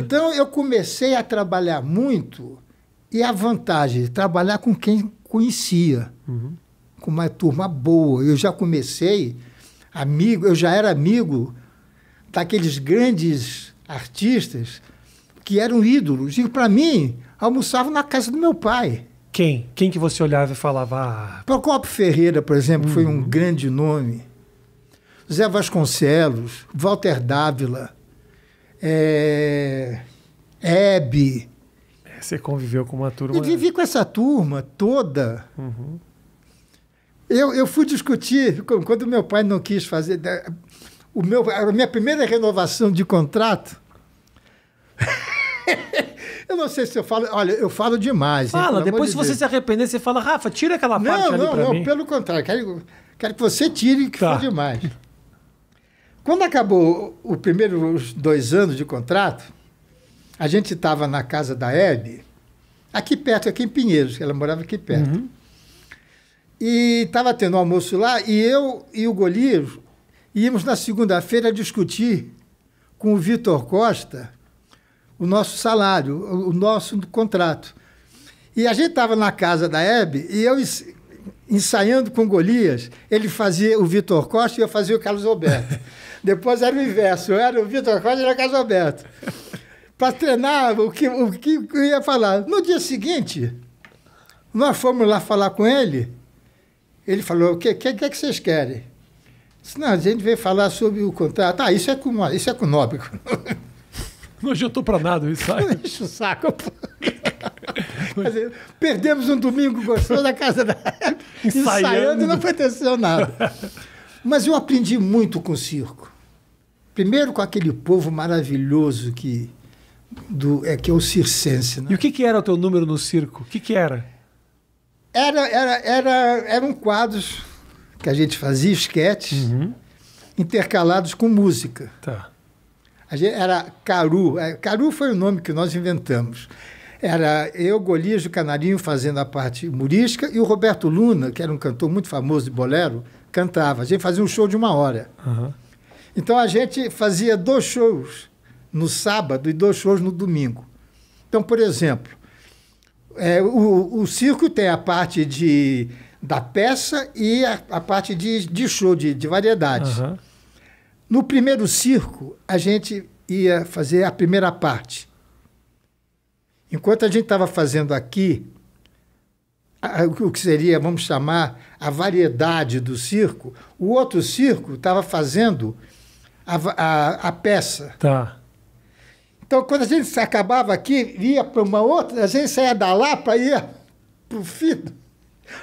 Então, eu comecei a trabalhar muito e a vantagem de trabalhar com quem conhecia, uhum. com uma turma boa. Eu já comecei amigo, eu já era amigo daqueles grandes artistas que eram ídolos. E, para mim, almoçavam na casa do meu pai. Quem? Quem que você olhava e falava? Ah... Procopio Ferreira, por exemplo, uhum. foi um uhum. grande nome. Zé Vasconcelos, Walter Dávila, é, Hebe. É, você conviveu com uma turma. E vivi com essa turma toda. Uhum. Eu, eu fui discutir, quando meu pai não quis fazer. Né, o meu, a minha primeira renovação de contrato. eu não sei se eu falo. Olha, eu falo demais. Fala, depois se de você Deus. se arrepender, você fala, Rafa, tira aquela não, parte não, ali não, mim. Não, não, pelo contrário. Quero, quero que você tire, que tá. foi demais. Quando acabou os primeiros dois anos de contrato, a gente estava na casa da Hebe, aqui perto, aqui em Pinheiros, ela morava aqui perto. Uhum. E estava tendo um almoço lá, e eu e o Golias íamos na segunda-feira discutir com o Vitor Costa o nosso salário, o nosso contrato. E a gente estava na casa da Hebe, e eu ensaiando com Golias, ele fazia o Vitor Costa e eu fazia o Carlos Alberto. Depois era o inverso, eu era o Vitor Costa e era o Carlos Alberto. Para treinar o que, o que eu ia falar. No dia seguinte, nós fomos lá falar com ele. Ele falou: O que, que, que, é que vocês querem? Disse, Não, a gente veio falar sobre o contrato. Ah, isso é, com, isso é com Nóbico. Não adiantou para nada isso. Sai. Deixa o saco. Pô. Dizer, perdemos um domingo gostoso na casa da Hebe, ensaiando. ensaiando e não aconteceu nada. Mas eu aprendi muito com o circo. Primeiro com aquele povo maravilhoso que, do, é, que é o circense. Né? E o que, que era o teu número no circo? O que, que era? Era, era, era? Eram quadros que a gente fazia, esquetes, uhum. intercalados com música. Tá. A gente, era Caru. É, Caru foi o nome que nós inventamos. Era eu, Golias do Canarinho, fazendo a parte humorística, e o Roberto Luna, que era um cantor muito famoso de bolero, cantava. A gente fazia um show de uma hora. Uhum. Então a gente fazia dois shows no sábado e dois shows no domingo. Então, por exemplo, é, o, o circo tem a parte de, da peça e a, a parte de, de show, de, de variedades. Uhum. No primeiro circo, a gente ia fazer a primeira parte. Enquanto a gente estava fazendo aqui o que seria, vamos chamar, a variedade do circo, o outro circo estava fazendo a, a, a, peça. Tá. Então, quando a gente acabava aqui, ia para uma outra, a gente saía da lá para ir para o Fido.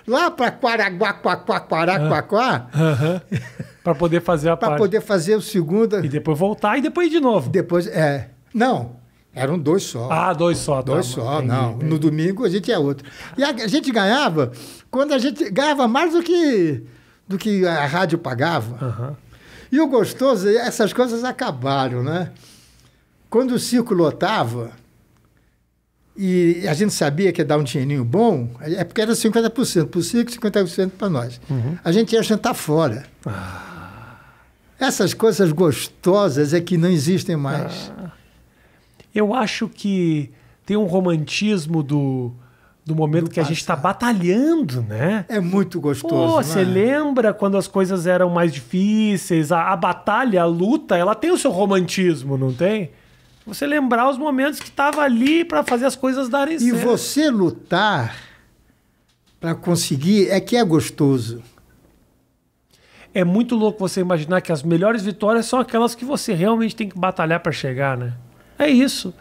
Lá para Quaraguaquaquaquaraquaquá. Uh para poder fazer a Para poder fazer o segundo. E depois voltar e depois de novo. Depois, é. Não, eram dois só. Ah, dois só. Tá, dois tá, só, entendi, não. Entendi. No domingo a gente é outro. E a, a, gente ganhava, quando a gente ganhava mais do que, do que a rádio pagava. Uhum. E o gostoso, é, essas coisas acabaram, né? Quando o circo lotava, e a gente sabia que ia dar um dinheirinho bom, é porque era 50% para o circo, 50% para nós. Uhum. A gente ia jantar fora. Ah. Essas coisas gostosas é que não existem mais. Ah. Eu acho que tem um romantismo do, do momento do que passado. a gente está batalhando, né? É muito gostoso. Pô, você é? Né? lembra quando as coisas eram mais difíceis? A, a, batalha, a luta, ela tem o seu romantismo, não tem? Você lembrar os momentos que estava ali para fazer as coisas darem e certo. E você lutar para conseguir é que é gostoso. É muito louco você imaginar que as melhores vitórias são aquelas que você realmente tem que batalhar para chegar, né? É isso.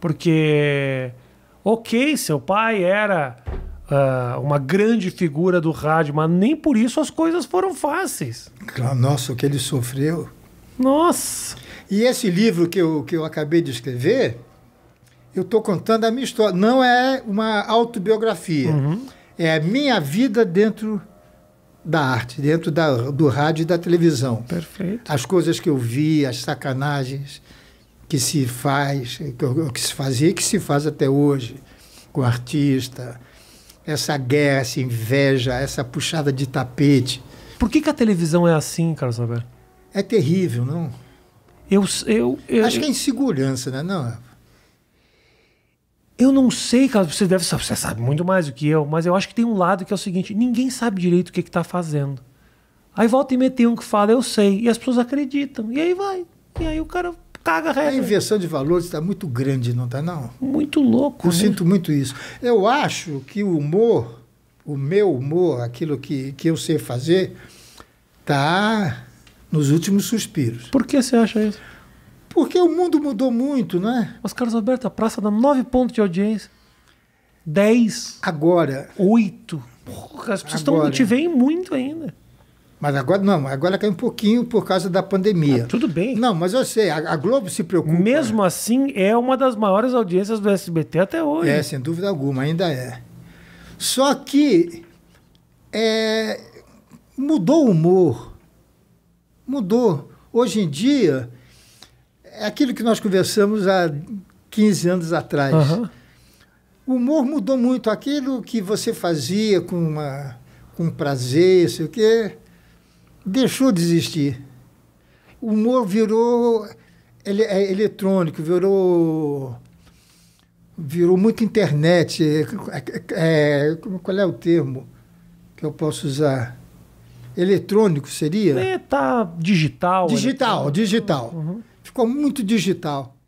Porque, ok, seu pai era uh, uma grande figura do rádio, mas nem por isso as coisas foram fáceis. nossa, o que ele sofreu. Nossa! E esse livro que eu, que eu acabei de escrever, eu estou contando a minha história. Não é uma autobiografia. Uhum. É a minha vida dentro da arte, dentro da, do rádio e da televisão. Perfeito. As coisas que eu vi, as sacanagens, que se faz, que se fazia e que se faz até hoje com o artista, essa guerra, essa inveja, essa puxada de tapete. Por que, que a televisão é assim, Carlos Alberto? É terrível, não? Eu, eu, eu Acho que é insegurança, né? Não. Eu não sei, Carlos, você deve saber, você sabe muito mais do que eu, mas eu acho que tem um lado que é o seguinte: ninguém sabe direito o que está fazendo. Aí volta e mete um que fala, eu sei, e as pessoas acreditam, e aí vai. E aí o cara a regra. A inversão de valores está muito grande, não está não? Muito louco. Eu né? sinto muito isso. Eu acho que o humor, o meu humor, aquilo que, que eu sei fazer, está nos últimos suspiros. Por que você acha isso? Porque o mundo mudou muito, né? Mas, Carlos Alberto, a praça dá nove pontos de audiência. Dez. Agora. Oito. Porra, as pessoas agora, estão, te veem muito ainda. Mas agora não, agora caiu um pouquinho por causa da pandemia. Ah, tudo bem. Não, mas eu sei, a, a, Globo se preocupa. Mesmo assim, é uma das maiores audiências do SBT até hoje. É, sem dúvida alguma, ainda é. Só que é, mudou o humor. Mudou. Hoje em dia, é aquilo que nós conversamos há 15 anos atrás. Uhum. O humor mudou muito. Aquilo que você fazia com, uma, com prazer, sei o quê deixou de existir. O humor virou ele, é eletrônico, virou virou muito internet. É, é, é, qual é o termo que eu posso usar? Eletrônico seria? É, tá digital. Digital, digital. Uhum. Ficou muito digital.